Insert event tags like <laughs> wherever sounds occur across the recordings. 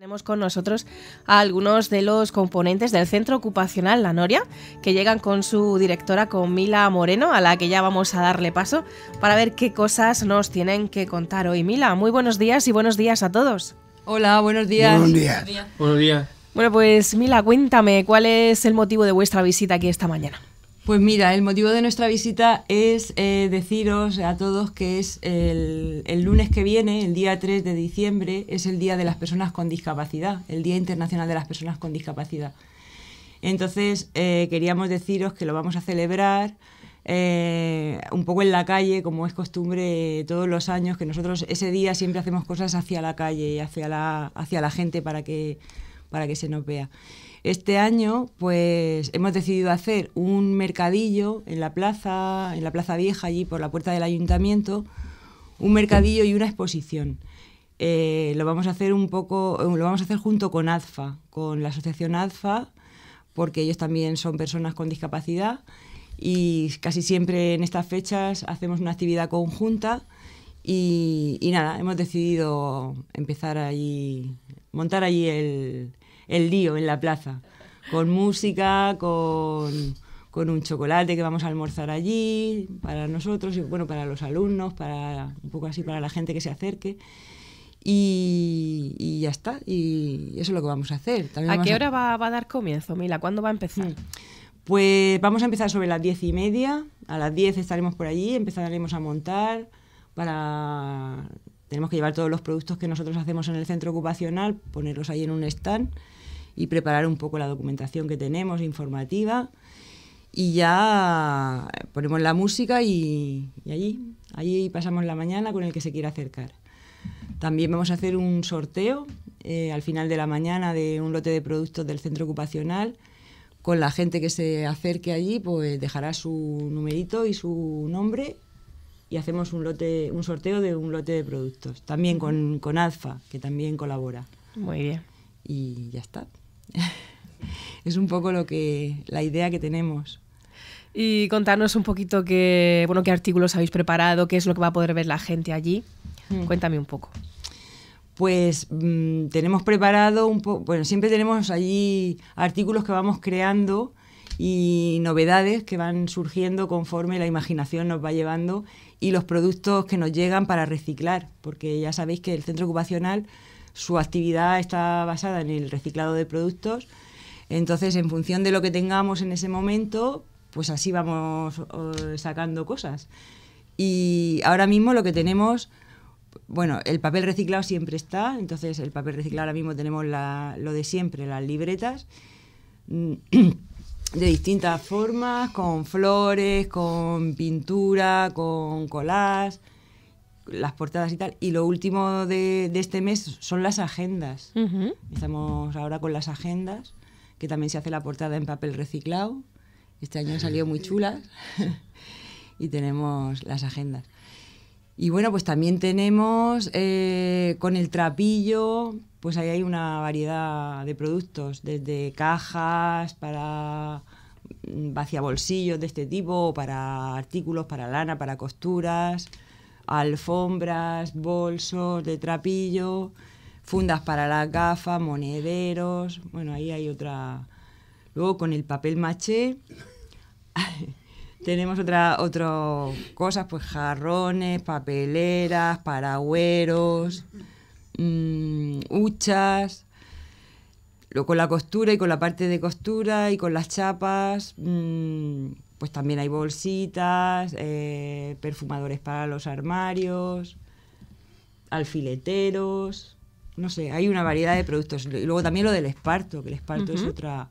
Tenemos con nosotros a algunos de los componentes del Centro Ocupacional La Noria, que llegan con su directora, con Mila Moreno, a la que ya vamos a darle paso para ver qué cosas nos tienen que contar hoy. Mila, muy buenos días y buenos días a todos. Hola, buenos días. Buenos días. Bueno, pues Mila, cuéntame, ¿cuál es el motivo de vuestra visita aquí esta mañana? Pues mira, el motivo de nuestra visita es eh, deciros a todos que es el, lunes que viene, el día 3 de diciembre, es el Día de las Personas con Discapacidad, el Día Internacional de las Personas con Discapacidad. Entonces, eh, queríamos deciros que lo vamos a celebrar eh, un poco en la calle, como es costumbre todos los años, que nosotros ese día siempre hacemos cosas hacia la calle y hacia la, hacia la gente para que, para que se nos vea. Este año, pues hemos decidido hacer un mercadillo en la plaza, en la plaza vieja allí por la puerta del ayuntamiento, un mercadillo y una exposición. Eh, lo vamos a hacer un poco, eh, lo vamos a hacer junto con ADFA, con la asociación ADFA, porque ellos también son personas con discapacidad y casi siempre en estas fechas hacemos una actividad conjunta y, y nada, hemos decidido empezar allí, montar allí el, el lío en la plaza, con música, con, un chocolate que vamos a almorzar allí, para nosotros, y bueno, para los alumnos, para un poco así, para la gente que se acerque. Y, ya está. Y eso es lo que vamos a hacer. ¿A qué hora va, va, a dar comienzo, Mila? ¿Cuándo va a empezar? Mm. Pues vamos a empezar sobre las diez y media. A las diez estaremos por allí, empezaremos a montar para... Tenemos que llevar todos los productos que nosotros hacemos en el centro ocupacional, ponerlos ahí en un stand y preparar un poco la documentación que tenemos informativa y ya ponemos la música y, allí, allí pasamos la mañana con el que se quiera acercar. También vamos a hacer un sorteo eh, al final de la mañana de un lote de productos del centro ocupacional. Con la gente que se acerque allí, pues dejará su numerito y su nombre y hacemos un lote, un sorteo de un lote de productos. También con, con Alfa, que también colabora. Muy bien. Y ya está. <laughs> es un poco lo que, la idea que tenemos. Y contarnos un poquito qué, bueno, qué artículos habéis preparado, qué es lo que va a poder ver la gente allí. Hmm. Cuéntame un poco. Pues mm, tenemos preparado un bueno, siempre tenemos allí artículos que vamos creando y novedades que van surgiendo conforme la imaginación nos va llevando y los productos que nos llegan para reciclar, porque ya sabéis que el centro ocupacional su actividad está basada en el reciclado de productos. Entonces, en función de lo que tengamos en ese momento, pues así vamos sacando cosas. Y ahora mismo lo que tenemos, bueno, el papel reciclado siempre está, entonces el papel reciclado ahora mismo tenemos lo de siempre, las libretas, mm, <clears throat> de distintas formas, con flores, con pintura, con collage las portadas y tal. Y lo último de, este mes son las agendas. Estamos ahora con las agendas, que también se hace la portada en papel reciclado. Este año han salido muy chulas. <laughs> y tenemos las agendas. Y bueno, pues también tenemos eh, con el trapillo, pues ahí hay una variedad de productos, desde cajas para mm, bolsillos de este tipo, para artículos, para lana, para costuras alfombras, bolsos de trapillo, fundas para la gafa, monederos, bueno, ahí hay otra. Luego con el papel maché <laughs> tenemos otra otras cosas, pues jarrones, papeleras, paragüeros, mm, huchas. Luego con la costura y con la parte de costura y con las chapas. Mm, pues también hay bolsitas, eh, perfumadores para los armarios, alfileteros, no sé, hay una variedad de productos. luego también lo del esparto, que el esparto es otra,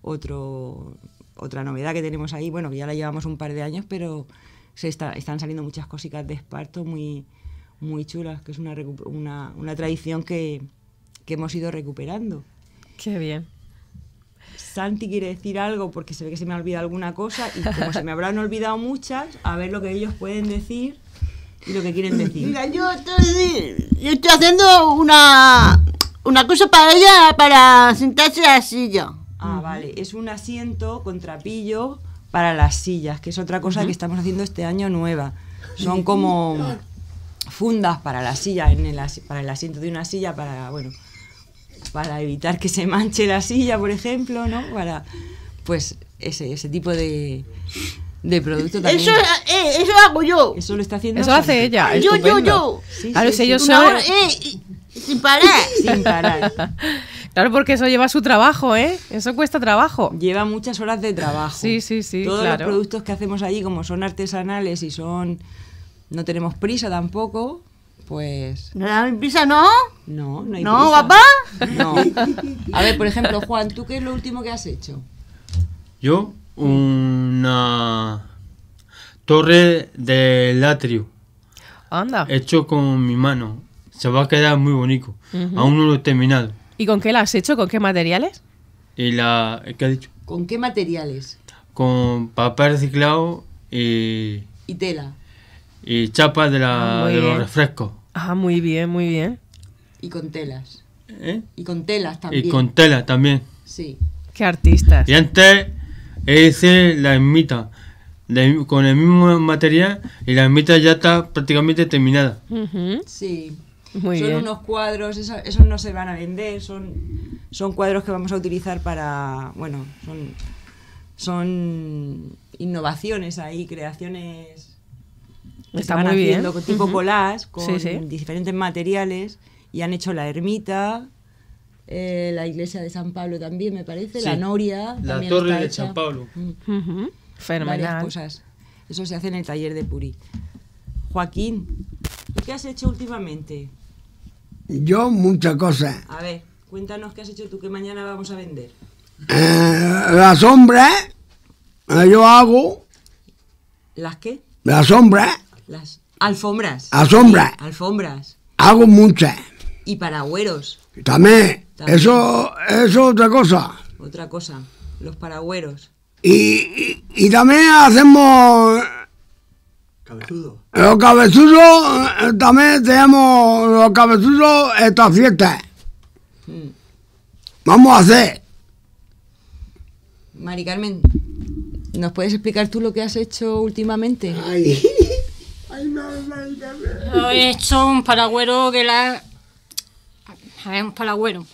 otra novedad que tenemos ahí, bueno, que ya la llevamos un par de años, pero se están saliendo muchas cositas de esparto muy, muy chulas, que es una, tradición que, que hemos ido recuperando. Qué bien. Santi quiere decir algo porque se ve que se me ha olvidado alguna cosa y como se me habrán olvidado muchas, a ver lo que ellos pueden decir y lo que quieren decir. Mira, yo estoy, haciendo una, cosa para ella, para sentarse a la silla. Ah, vale, es un asiento con trapillo para las sillas, que es otra cosa que estamos haciendo este año nueva. Son como fundas para las silla en el para el asiento de una silla, para, bueno, para evitar que se manche la silla, por ejemplo, ¿no? Para, pues, ese, ese tipo de, de producto también. Eso, eh, eso hago yo. Eso lo está haciendo. Eso hace ella. Ah, yo, yo, yo, yo. Sí, son... Eh, sin parar. <laughs> Sin parar. <laughs> Claro, porque eso lleva su trabajo, ¿eh? Eso cuesta trabajo. Lleva muchas horas de trabajo. Sí, sí, sí. Todos los productos que hacemos allí, como son artesanales y son. No tenemos prisa tampoco, pues. ¿No da prisa, no? No, no hay ¿No, papá? No. A ver, por ejemplo, Juan, ¿tú qué es lo último que has hecho? Yo, una torre del atrio. Anda. Hecho con mi mano. Se va a quedar muy bonito. Aún no lo he terminado. ¿Y con qué la has hecho? ¿Con qué materiales? Y la. ¿Qué has dicho? ¿Con qué materiales? Con papel reciclado y. Y tela. Y chapa de, la, ah, de los refrescos. Ah, muy bien, muy bien. Y con telas. ¿Eh? Y con telas también. Y con telas también. Sí. Qué artistas. Y antes hice la ermita. con el mismo material y la ermita ya está prácticamente terminada. Sí. Muy son unos cuadros, esos, esos, no se van a vender, son, son cuadros que vamos a utilizar para, bueno, son, son innovaciones ahí, creaciones Está muy haciendo bien. tipo uh con diferentes materiales y han hecho la ermita, eh, la iglesia de San Pablo también, me parece, la Noria. La torre de San Pablo. Uh cosas. Eso se hace en el taller de Puri. Joaquín, qué has hecho últimamente? Yo muchas cosas. A ver, cuéntanos qué has hecho tú que mañana vamos a vender. Eh, la sombra, eh, yo hago. ¿Las qué? Las sombras. Las alfombras. Alfombras. alfombras. Hago muchas. Y paragüeros. También. Eso es otra cosa. Otra cosa. Los paragüeros. Y, y, también hacemos... Cabezudo. Los cabezudos, eh, también tenemos los cabezudos esta fiesta hmm. Vamos a hacer. Mari Carmen, ¿nos puedes explicar tú lo que has hecho últimamente? Ay. <laughs> hoy he hecho un paragüero que la... A ver, un paragüero.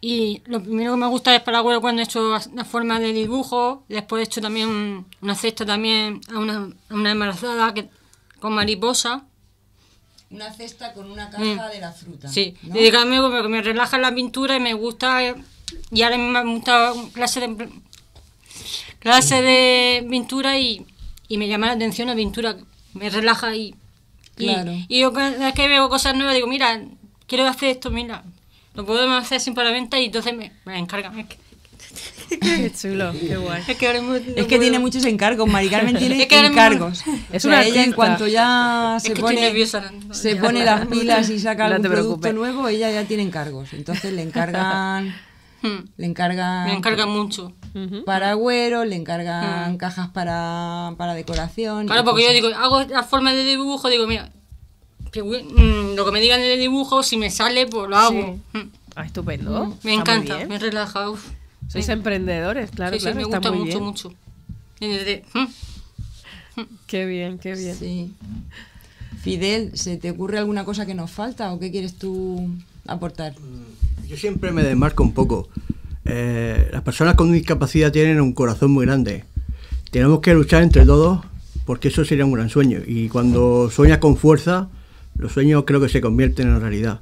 Y lo primero que me gusta es paragüero cuando he hecho la forma de dibujo, después he hecho también una cesta también a una, embarazada que, con mariposa. Una cesta con una caja mm. de la fruta. Sí, porque me relaja la pintura y me gusta, y ahora me gusta clase de, clase de pintura y, y me llama la atención la pintura me relaja y, y, yo cada vez que veo cosas nuevas digo, mira, quiero hacer esto, mira, lo podemos hacer sin venta y entonces me, encargan. <laughs> qué chulo, qué guay. Es que, tiene muchos encargos, Maricarmen <laughs> tiene encargos. <laughs> Es una ella en cuanto ya se pone, nerviosa, se pone las pilas y saca no algún producto nuevo, ella ya tiene encargos. Entonces le encargan Hmm. Le encargan. encargan mucho. Hmm. Para agüero, le encargan cajas para, decoración. Claro, porque yo digo, hago la forma de dibujo, digo, mira, mm, lo que me digan en el dibujo, si me sale, pues lo hago. Hmm. Ah, estupendo. Me encanta, me relaja. Uf. Sois emprendedores, claro, me gusta mucho, mucho. qué bien, qué bien. Fidel, ¿se te ocurre alguna cosa que nos falta o qué quieres tú aportar? Mm. Yo siempre me desmarco un poco. Eh, las personas con discapacidad tienen un corazón muy grande. Tenemos que luchar entre todos porque eso sería un gran sueño. Y cuando sueñas con fuerza, los sueños creo que se convierten en realidad.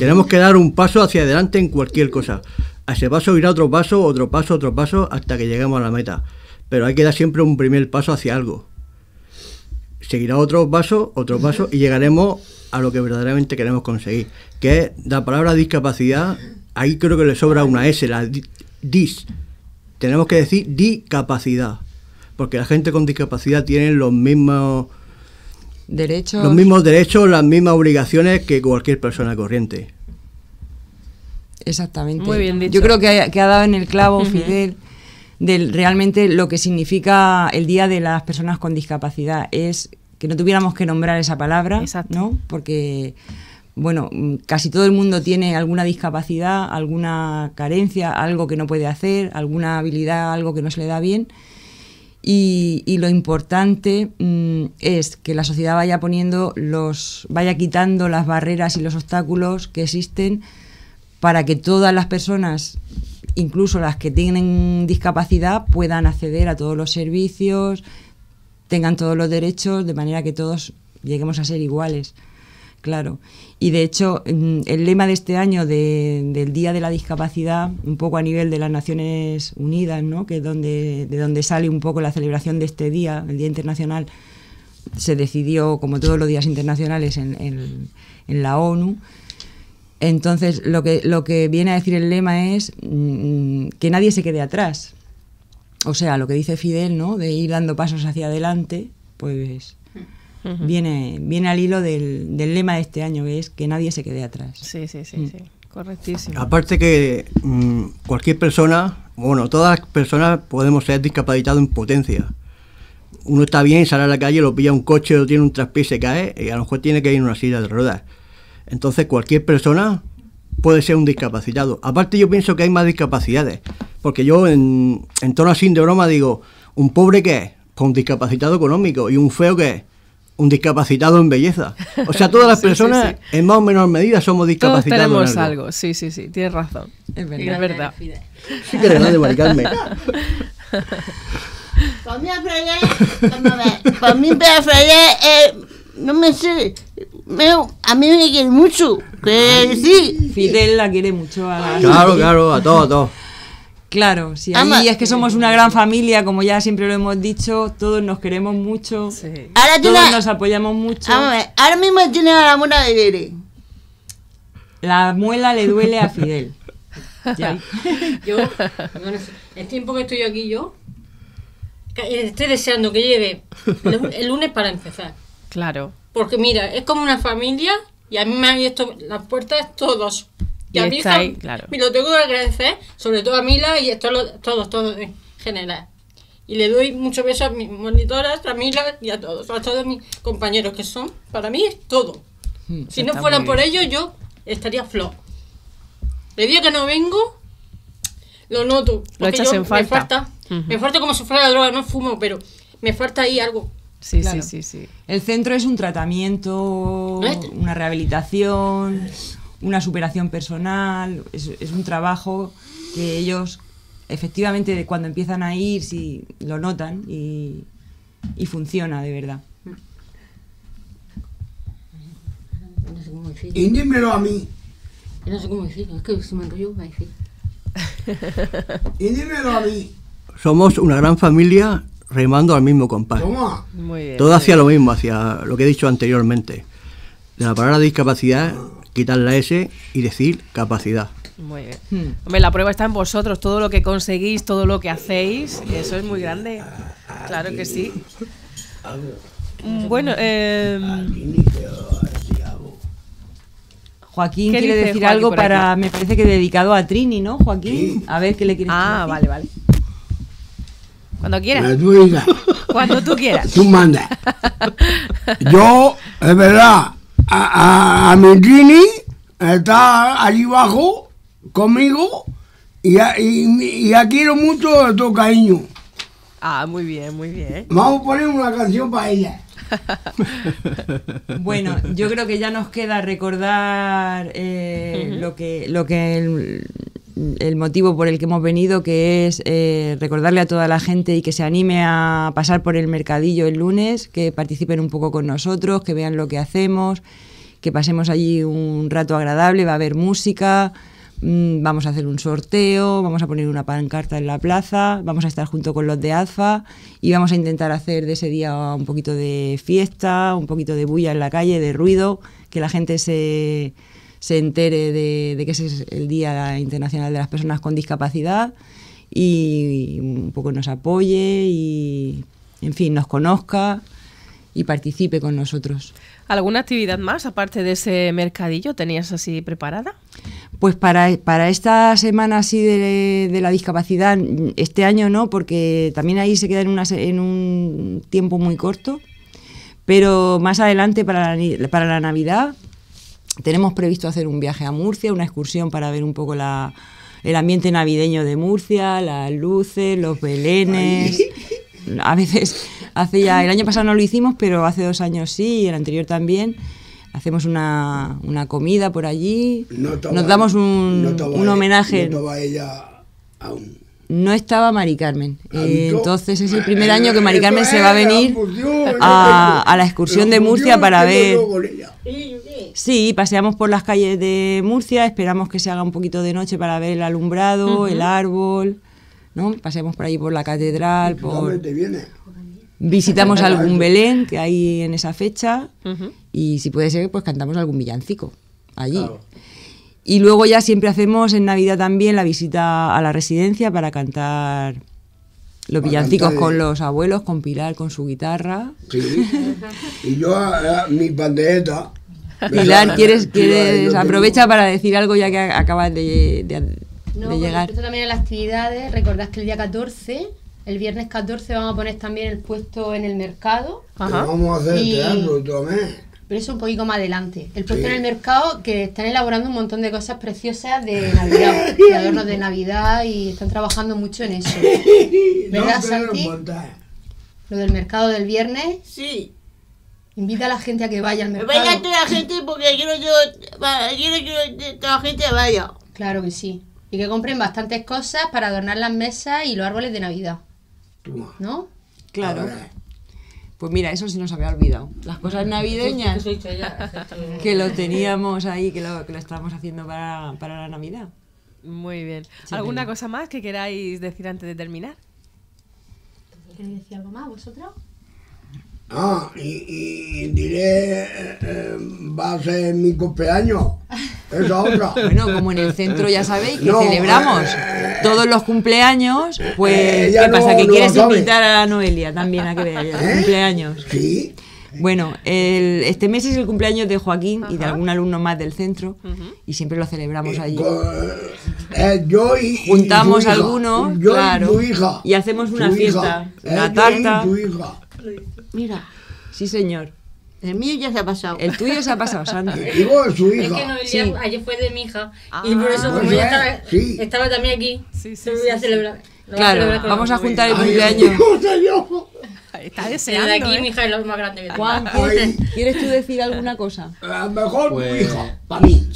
Tenemos que dar un paso hacia adelante en cualquier cosa. A ese paso irá otro paso, otro paso, otro paso, hasta que lleguemos a la meta. Pero hay que dar siempre un primer paso hacia algo seguirá otro paso, otro paso, y llegaremos a lo que verdaderamente queremos conseguir, que es la palabra discapacidad, ahí creo que le sobra una S, la dis. Tenemos que decir discapacidad, porque la gente con discapacidad tiene los mismos derechos, los mismos derechos, las mismas obligaciones que cualquier persona corriente. Exactamente. Muy bien dicho. Yo creo que ha dado en el clavo Fidel de realmente lo que significa el Día de las Personas con Discapacidad. Es que no tuviéramos que nombrar esa palabra, Porque, bueno, casi todo el mundo tiene alguna discapacidad, alguna carencia, algo que no puede hacer, alguna habilidad, algo que no se le da bien. Y, lo importante mm, es que la sociedad vaya poniendo los, vaya quitando las barreras y los obstáculos que existen para que todas las personas, incluso las que tienen discapacidad, puedan acceder a todos los servicios, tengan todos los derechos, de manera que todos lleguemos a ser iguales. Claro. Y de hecho, mm, el lema de este año del Día de la Discapacidad, un poco a nivel de las Naciones Unidas, ¿no? que es donde, de donde sale un poco la celebración de este día, el Día Internacional, se decidió, como todos los días internacionales, en la ONU, entonces, lo que, lo que viene a decir el lema es mm, que nadie se quede atrás. O sea, lo que dice Fidel, ¿no? De ir dando pasos hacia adelante, pues viene, viene al hilo del, del, lema de este año, que es que nadie se quede atrás. Sí, sí, sí, mm. sí. Correctísimo. Aparte que mm, cualquier persona, bueno, todas las personas podemos ser discapacitados en potencia. Uno está bien, sale a la calle, lo pilla un coche, lo tiene un traspié y se cae, y a lo mejor tiene que ir en una silla de ruedas. Entonces cualquier persona puede ser un discapacitado. Aparte yo pienso que hay más discapacidades, porque yo en, en tono así de broma digo, un pobre que es, pues un discapacitado económico, y un feo que es, un discapacitado en belleza. O sea, todas las <laughs> personas en más o menor medida somos discapacitados. tenemos algo. sí, sí, sí, tienes razón. Es verdad. Sí que de marcarme. <laughs> Pues eh, no me sé, a mí me quiere mucho, sí. Fidel la quiere mucho. A claro, claro, a todo, todo. Claro, sí, ahí es que somos una gran familia, como ya siempre lo hemos dicho, todos nos queremos mucho, todos nos apoyamos mucho. ahora mismo tiene a la muela de Lere. La muela le duele a Fidel. <laughs> ya. Yo, el tiempo que estoy aquí yo, eh, estoy deseando que lleve el lunes para empezar. Claro. Porque mira, es como una familia y a mí me han abierto las puertas todos. Y, a mí está ahí, claro. Y lo tengo que agradecer, sobre todo a Mila y a todos, todos, en general. Y le doy muchos besos a mis monitoras, a Mila y a todos, a todos mis compañeros que son, para mí es todo. Hmm, si no fueran por ellos, yo estaría flo El día que no vengo, lo noto. Lo echas en falta. Me falta, me falta como si fuera la droga, no fumo, pero me falta ahí algo. Sí, sí, sí, sí. El centro es un tratamiento, ¿Eh? una rehabilitación, una superación personal, es, un trabajo que ellos efectivamente cuando empiezan a ir sí, lo notan y, funciona de verdad. Y a mí. no sé cómo decirlo, es que si me enrollo va a decir. y dímelo a mí. Somos una gran familia remando al mismo compás. Todo hacia lo mismo, hacia lo que he dicho anteriormente. De la palabra discapacidad, quitar la S y decir capacidad. Muy bien. Hmm. Hombre, la prueba está en vosotros, todo lo que conseguís, todo lo que hacéis, eso es muy grande. Claro que sí. Bueno, eh, Joaquín quiere decir algo para, me parece que dedicado a Trini, ¿no, Joaquín? A ver qué le quieres Ah, vale, vale. Cuando quieras. Cuando tú quieras. Tú mandas. Yo, es verdad, a, a, está allí abajo conmigo y, a, y, quiero mucho de tu cariño. Ah, muy bien, muy bien. Vamos a poner una canción para ella. <laughs> bueno, yo creo que ya nos queda recordar eh, lo que, lo que el, el motivo por el que hemos venido, que es eh, recordarle a toda la gente y que se anime a pasar por el mercadillo el lunes, que participen un poco con nosotros, que vean lo que hacemos, que pasemos allí un rato agradable, va a haber música, mm, vamos a hacer un sorteo, vamos a poner una pancarta en la plaza, vamos a estar junto con los de Alfa y vamos a intentar hacer de ese día un poquito de fiesta, un poquito de bulla en la calle, de ruido, que la gente se se entere de, que ese es el Día Internacional de las Personas con Discapacidad y, un poco nos apoye y, en fin, nos conozca y participe con nosotros. ¿Alguna actividad más aparte de ese mercadillo tenías así preparada? Pues para, para esta semana así de, la discapacidad, este año no, porque también ahí se queda en, un tiempo muy corto, pero más adelante para para la Navidad tenemos previsto hacer un viaje a Murcia, una excursión para ver un poco la, el ambiente navideño de Murcia, las luces, los belenes. A veces, hace ya, el año pasado no lo hicimos, pero hace dos años sí, y el anterior también. Hacemos una, comida por allí. Nos damos un, e- homenaje. No ella aún. No estaba Mari Carmen. Ah, eh, entonces es el primer año que Mari Carmen se va a venir a, eh, a la excursión de Murcia para ver. Sí, paseamos por las calles de Murcia, esperamos que se haga un poquito de noche para ver el alumbrado, el árbol, ¿no? Paseamos por ahí por la catedral, por... Visitamos algún Belén que hay en esa fecha y si puede ser, pues cantamos algún villancico allí. Y luego ya siempre hacemos en Navidad también la visita a la residencia para cantar los villancicos con los abuelos, con Pilar, con su guitarra. Sí. <laughs> y yo eh, mi Pilar, ¿quieres, quieres aprovecha para decir algo ya que acabas de, no, llegar? también a las actividades, recordad que el día 14 el viernes 14 vamos a poner también el puesto en el mercado. Vamos a hacer y... teatro también. Pero eso un poquito más adelante. El puesto en el mercado que están elaborando un montón de cosas preciosas de <laughs> Navidad, adornos de Navidad y están trabajando mucho en eso. <laughs> ¿Verdad, no, Santi? Lo del mercado del viernes. Sí. Invita a la gente a que vaya al mercado. Vaya toda la gente porque quiero, que toda la gente vaya. Claro que sí. Y que compren bastantes cosas para adornar las mesas y los árboles de Navidad. ¿No? Claro. Pues mira, eso sí nos había olvidado. Las cosas navideñas que lo teníamos ahí, que lo, estábamos haciendo para, la Navidad. Muy bien. ¿Alguna cosa más que queráis decir antes de terminar? ¿Queréis decir algo más vosotros? Ah, y, diré, eh, eh, va a ser mi cumpleaños. <laughs> Esa otra. Bueno, como en el centro ya sabéis que celebramos eh, todos los cumpleaños, pues ¿qué pasa? ¿Que quieres invitar a la Noelia también a que vea El cumpleaños? Sí. Bueno, este mes es el cumpleaños de Joaquín y de algún alumno más del centro y siempre lo celebramos allí. yo y, Juntamos algunos, yo claro, y, hacemos una fiesta, una tarta. Mira. Sí, señor. El mío ya se ha pasado. El tuyo se ha pasado, Sandra. Digo, <laughs> su hija. Es que no, sí. ayer fue de mi hija. Ah. y por eso, como ya estaba, estaba, también aquí, sí, lo voy a celebrar. Claro, vamos a juntar el cumpleaños. Está deseando. de aquí, ¿eh? mi hija es lo más grande Juan, ¿quieres, tú decir alguna cosa? mejor mi pues, hija, para mí.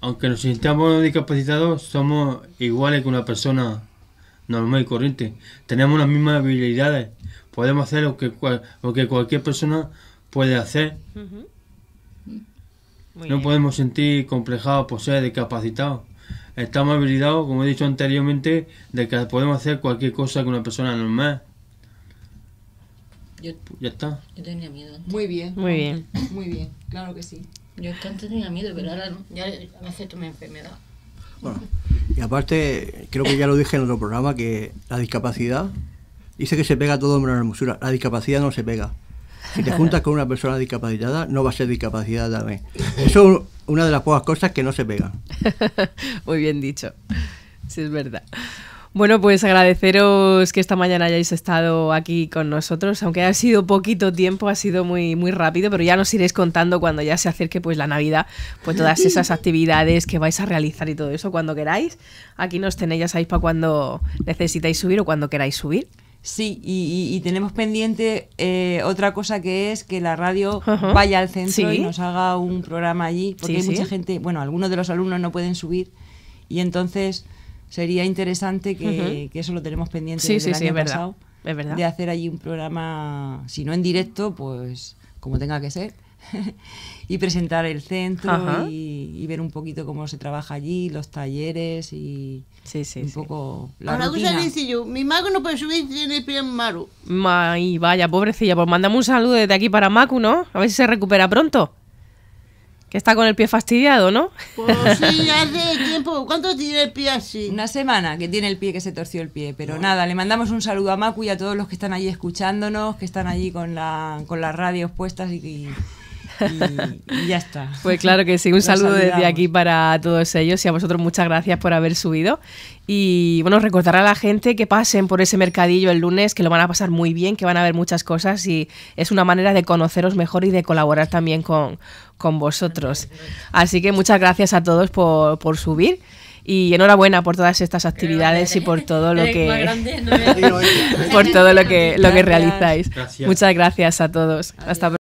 Aunque nos sintamos discapacitados, somos iguales que una persona normal y corriente. Tenemos las mismas habilidades podemos hacer lo que, que cualquier persona puede hacer. no podemos sentir complejados por ser discapacitados. Estamos habilitados, como he dicho anteriormente, de que podemos hacer cualquier cosa que una persona normal. ya está. Yo tenía miedo. Muy bien. Muy bien. Muy bien, claro que sí. Yo antes tenía miedo, pero ahora ya me acepto mi enfermedad. Bueno, y aparte, creo que ya lo dije en otro programa, que la discapacidad Dice que se pega todo en la hermosura. La discapacidad no se pega. Si te juntas con una persona discapacitada, no va a ser discapacidad también. Eso es una de las pocas cosas que no se pega. <laughs> Muy bien dicho. Sí, es verdad. Bueno, pues agradeceros que esta mañana hayáis estado aquí con nosotros, aunque ha sido poquito tiempo, ha sido muy, muy rápido, pero ya nos iréis contando cuando ya se acerque pues la Navidad, pues todas esas <laughs> actividades que vais a realizar y todo eso cuando queráis. Aquí nos tenéis, ya sabéis para cuando necesitáis subir o cuando queráis subir. Sí, y, tenemos pendiente eh, otra cosa que es que la radio vaya al centro y nos haga un programa allí, porque hay mucha gente, bueno, algunos de los alumnos no pueden subir y entonces sería interesante que, eso lo tenemos pendiente desde el año Es verdad. de hacer allí un programa, si no en directo, pues como tenga que ser <laughs> y presentar el centro y, ver un poquito cómo se trabaja allí, los talleres y un poco la Ahora Cosa yo, mi Macu no puede subir, tiene el Maru. Ay, vaya, pobrecilla, pues mandamos un saludo desde aquí para Macu ¿no? A ver si se recupera pronto. Que está con el pie fastidiado, ¿no? Pues sí, <laughs> hace tiempo. ¿Cuánto tiene el pie así? Una semana que tiene el pie, que se torció el pie. Pero nada, le mandamos un saludo a Macu y a todos los que están allí escuchándonos, que están allí con, las radios puestas y, y y, ya está. <laughs> Pues claro que sí, un saludo desde aquí para todos ellos y a vosotros muchas gracias por haber subido. Y bueno, recordar a la gente que pasen por ese mercadillo el lunes, que lo van a pasar muy bien, que van a ver muchas cosas y es una manera de conoceros mejor y de colaborar también con, con vosotros. Así que muchas gracias a todos por, por subir y enhorabuena por todas estas actividades y por todo lo que <laughs> por todo lo que lo que realizáis. Muchas gracias a todos. Hasta pronto.